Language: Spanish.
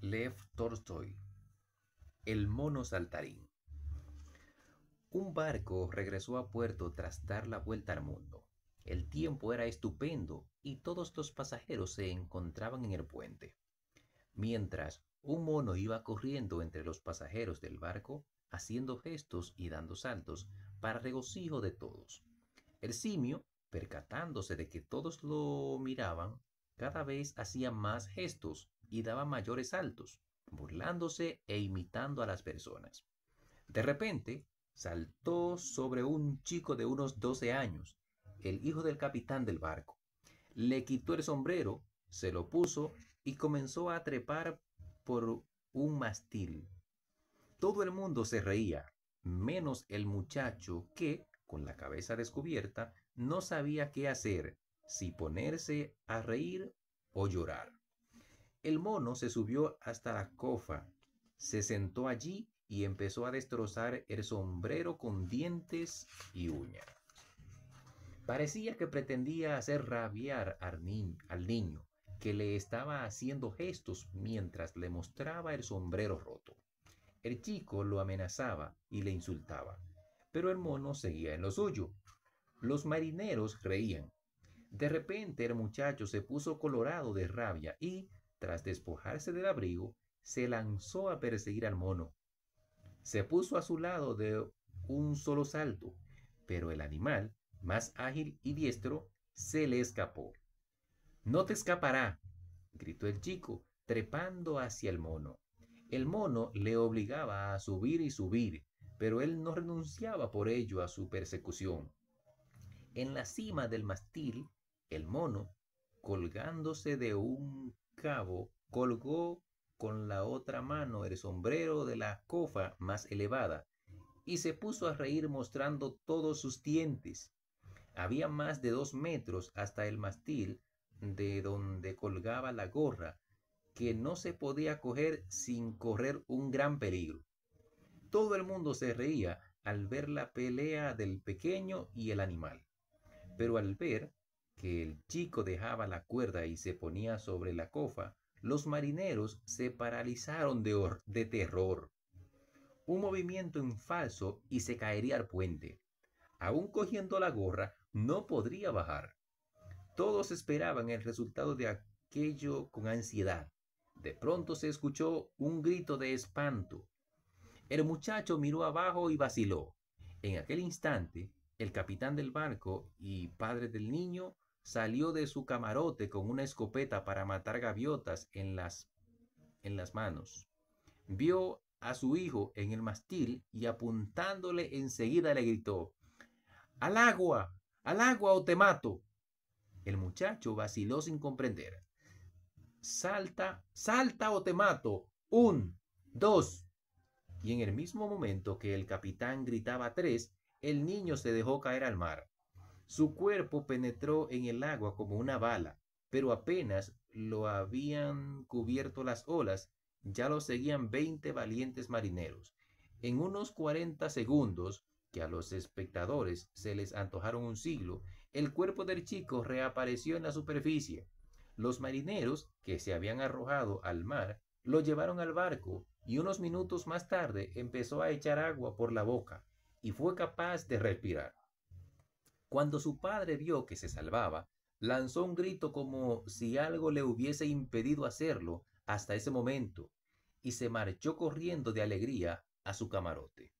Lev Tolstoy, El mono saltarín. Un barco regresó a puerto tras dar la vuelta al mundo. El tiempo era estupendo y todos los pasajeros se encontraban en el puente. Mientras, un mono iba corriendo entre los pasajeros del barco, haciendo gestos y dando saltos para regocijo de todos. El simio, percatándose de que todos lo miraban, cada vez hacía más gestos y daba mayores saltos, burlándose e imitando a las personas. De repente, saltó sobre un chico de unos 12 años, el hijo del capitán del barco. Le quitó el sombrero, se lo puso y comenzó a trepar por un mastil. Todo el mundo se reía, menos el muchacho que, con la cabeza descubierta, no sabía qué hacer, si ponerse a reír o llorar. El mono se subió hasta la cofa, se sentó allí y empezó a destrozar el sombrero con dientes y uñas. Parecía que pretendía hacer rabiar al, al niño, que le estaba haciendo gestos mientras le mostraba el sombrero roto. El chico lo amenazaba y le insultaba, pero el mono seguía en lo suyo. Los marineros reían. De repente el muchacho se puso colorado de rabia y, tras despojarse del abrigo, se lanzó a perseguir al mono. Se puso a su lado de un solo salto, pero el animal, más ágil y diestro, se le escapó. No te escapará, gritó el chico, trepando hacia el mono. El mono le obligaba a subir y subir, pero él no renunciaba por ello a su persecución. En la cima del mastil, el mono colgándose de un cabo, colgó con la otra mano el sombrero de la cofa más elevada y se puso a reír mostrando todos sus dientes. Había más de dos metros hasta el mastil de donde colgaba la gorra, que no se podía coger sin correr un gran peligro. Todo el mundo se reía al ver la pelea del pequeño y el animal, pero al ver que el chico dejaba la cuerda y se ponía sobre la cofa, los marineros se paralizaron de, de terror. Un movimiento en falso y se caería al puente. Aún cogiendo la gorra, no podría bajar. Todos esperaban el resultado de aquello con ansiedad. De pronto se escuchó un grito de espanto. El muchacho miró abajo y vaciló. En aquel instante, el capitán del barco y padre del niño salió de su camarote con una escopeta para matar gaviotas en las, en las manos. Vio a su hijo en el mastil y apuntándole enseguida le gritó, Al agua, al agua o te mato. El muchacho vaciló sin comprender. Salta, salta o te mato. Un, dos. Y en el mismo momento que el capitán gritaba tres, el niño se dejó caer al mar. Su cuerpo penetró en el agua como una bala, pero apenas lo habían cubierto las olas, ya lo seguían veinte valientes marineros. En unos cuarenta segundos, que a los espectadores se les antojaron un siglo, el cuerpo del chico reapareció en la superficie. Los marineros, que se habían arrojado al mar, lo llevaron al barco y unos minutos más tarde empezó a echar agua por la boca y fue capaz de respirar. Cuando su padre vio que se salvaba, lanzó un grito como si algo le hubiese impedido hacerlo hasta ese momento, y se marchó corriendo de alegría a su camarote.